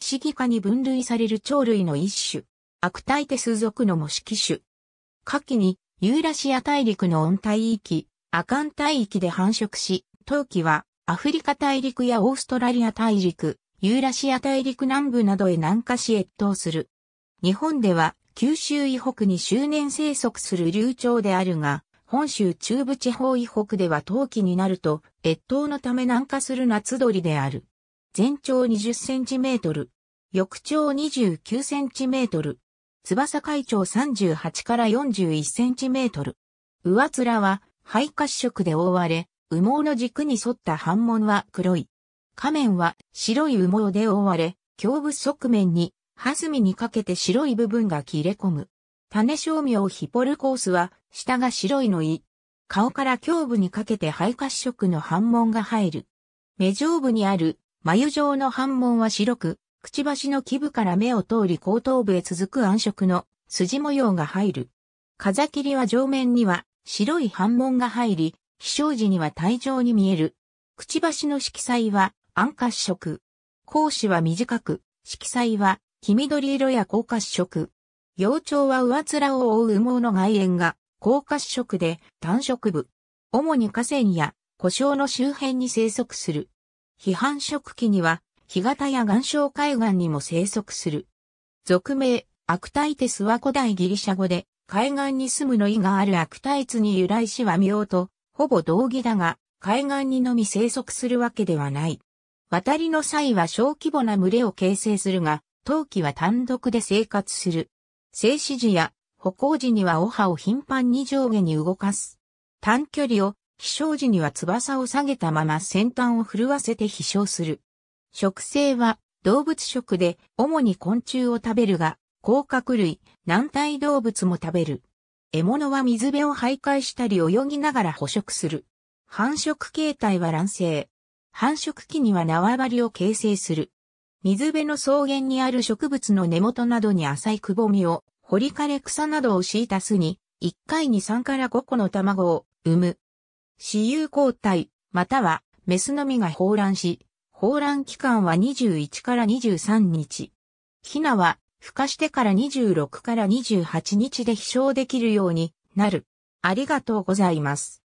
シギ科に分類される鳥類の一種。アクタイテス属の模式種。夏季にユーラシア大陸の温帯域、アカン帯域で繁殖し、冬季はアフリカ大陸やオーストラリア大陸、ユーラシア大陸南部などへ南下し越冬する。日本では九州以北に周年生息する流鳥であるが、本州中部地方以北では冬季になると越冬のため南下する夏鳥である。全長20センチメートル、翼長29センチメートル、翼海長38から41センチメートル。上面は肺褐色で覆われ、羽毛の軸に沿った反紋は黒い。下面は白い羽毛で覆われ、胸部側面に、はすみにかけて白い部分が切れ込む。種商名ヒポルコースは、下が白いのい。顔から胸部にかけて肺褐色の反紋が入る。目上部にある眉状の斑紋は白く、くちばしの基部から目を通り後頭部へ続く暗色の筋模様が入る。風切りは上面には白い斑紋が入り、飛翔時には帯状に見える。くちばしの色彩は暗褐色。甲子は短く、色彩は黄緑色や黄褐色。幼鳥は上面を覆う羽毛の外縁が黄褐色で単色部。主に河川や故障の周辺に生息する。批判食期には、干潟や岩礁海岸にも生息する。俗名、アクタイテスは古代ギリシャ語で、海岸に住むの意があるアクタイツに由来しは妙と、ほぼ同義だが、海岸にのみ生息するわけではない。渡りの際は小規模な群れを形成するが、陶器は単独で生活する。静止時や歩行時にはオハを頻繁に上下に動かす。短距離を飛翔時には翼を下げたまま先端を震わせて飛翔する。食性は動物食で主に昆虫を食べるが、甲殻類、軟体動物も食べる。獲物は水辺を徘徊したり泳ぎながら捕食する。繁殖形態は卵生。繁殖期には縄張りを形成する。水辺の草原にある植物の根元などに浅いくぼみを、掘り枯れ草などを敷いた巣に、1回に3から5個の卵を産む。私有交代、または、メスのみが放卵し、放卵期間は21から23日。ヒナは、孵化してから26から28日で飛翔できるようになる。ありがとうございます。